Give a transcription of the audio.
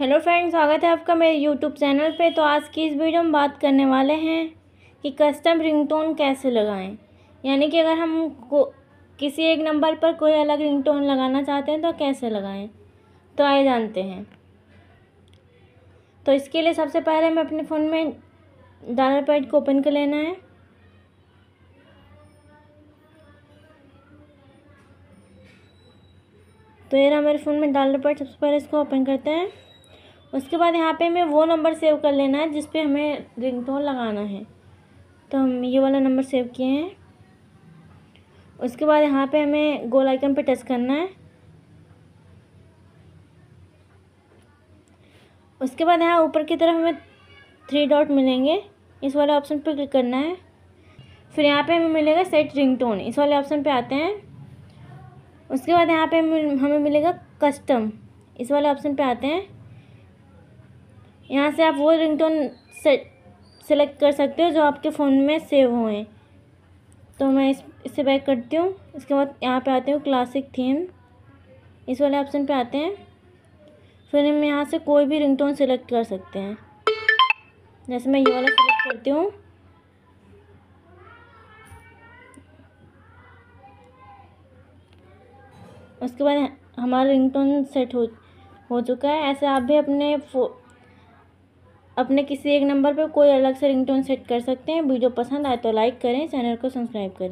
hello friend स्वागत है आपका मेरे यूट्यूब चैनल पे तो आज की इस वीडियो में बात करने वाले हैं कि कस्टम रिंगटोन कैसे लगाएं यानी कि अगर हम को किसी एक नंबर पर कोई अलग रिंगटोन लगाना चाहते हैं तो कैसे लगाएं तो आए जानते हैं तो इसके लिए सबसे पहले हमें अपने फ़ोन में डालर पैड को ओपन कर लेना है तो ये मेरे फ़ोन में डालर पैड सबसे पहले इसको ओपन करते हैं उसके बाद यहाँ पे हमें वो नंबर सेव कर लेना है जिस पर हमें रिंगटोन लगाना है तो हम ये वाला नंबर सेव किए हैं उसके बाद यहाँ पे हमें गोल आइकन पे टच करना है उसके बाद यहाँ ऊपर की तरफ हमें थ्री डॉट मिलेंगे इस वाले ऑप्शन पे क्लिक करना है फिर यहाँ पे हमें मिलेगा सेट रिंगटोन इस वाले ऑप्शन पे आते हैं उसके बाद यहाँ पे हमें मिलेगा कस्टम इस वाले ऑप्शन पे आते हैं यहाँ से आप वो रिंगटोन सेलेक्ट कर सकते हो जो आपके फ़ोन में सेव हुए तो मैं इस इससे बैक करती हूँ इसके बाद यहाँ पे आती हूँ क्लासिक थीम इस वाले ऑप्शन पे आते हैं फिर हम यहाँ से कोई भी रिंगटोन सेलेक्ट कर सकते हैं जैसे मैं ये वाला सेलेक्ट करती हूँ उसके बाद हमारा रिंगटोन सेट हो हो चुका है ऐसे आप भी अपने फो अपने किसी एक नंबर पर कोई अलग से रिंगटोन सेट कर सकते हैं वीडियो पसंद आए तो लाइक करें चैनल को सब्सक्राइब करें